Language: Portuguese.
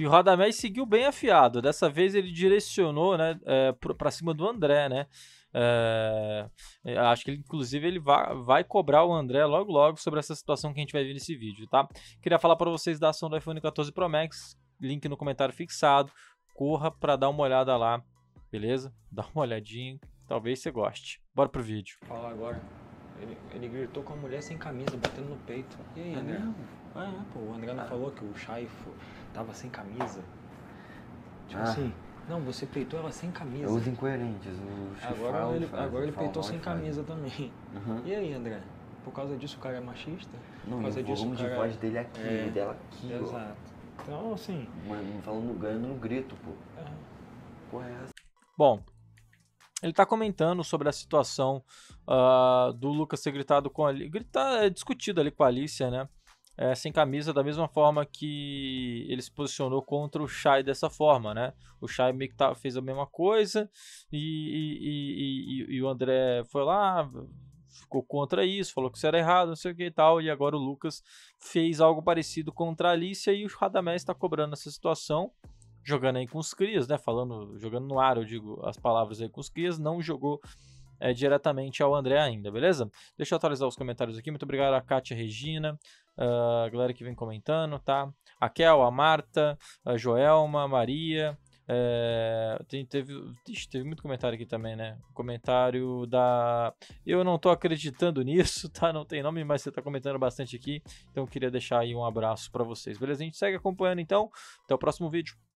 E o Radamés seguiu bem afiado. Dessa vez ele direcionou né, é, para cima do André, né? É, é, acho que ele, inclusive ele vai, vai, cobrar o André logo logo sobre essa situação que a gente vai ver nesse vídeo, tá? Queria falar para vocês da ação do iPhone 14 Pro Max, link no comentário fixado. Corra para dar uma olhada lá, beleza? Dá uma olhadinha, talvez você goste. Bora pro vídeo. Fala agora. Ele, ele gritou com a mulher sem camisa, batendo no peito. E aí, é André? Ah, é, pô, o André não ah. falou que o Chaifo tava sem camisa. Tipo ah. assim, não, você peitou ela sem camisa. Os incoerentes, o Agora ele, faz, agora ele peitou sem camisa também. Uhum. E aí, André? Por causa disso o cara é machista? Não, por causa o disso, o cara... de voz dele é aqui, é, dela aqui, Exato. Ó. Então, assim... Mano, falando, ganhando no grito, pô. É. Porra, é essa? Bom, ele está comentando sobre a situação uh, do Lucas ser gritado com a Alice, é discutido ali com a Alicia, né? é, sem camisa, da mesma forma que ele se posicionou contra o Shai dessa forma, né? O Shai meio que tá, fez a mesma coisa e, e, e, e, o André foi lá, ficou contra isso, falou que isso era errado, não sei o que e tal, e agora o Lucas fez algo parecido contra a Alicia e o Radamés está cobrando essa situação, jogando aí com os crias, né? Falando, jogando no ar, eu digo as palavras aí com os crias, não jogou é, diretamente ao André ainda, beleza? Deixa eu atualizar os comentários aqui. Muito obrigado a Kátia Regina, ah, a galera que vem comentando, tá? A Kel, a Marta, a Joelma, a Maria. É, teve, teve muito comentário aqui também, né? Comentário da. Eu não tô acreditando nisso, tá? Não tem nome, mas você tá comentando bastante aqui. Então, queria deixar aí um abraço para vocês, beleza? A gente segue acompanhando então. Até o próximo vídeo.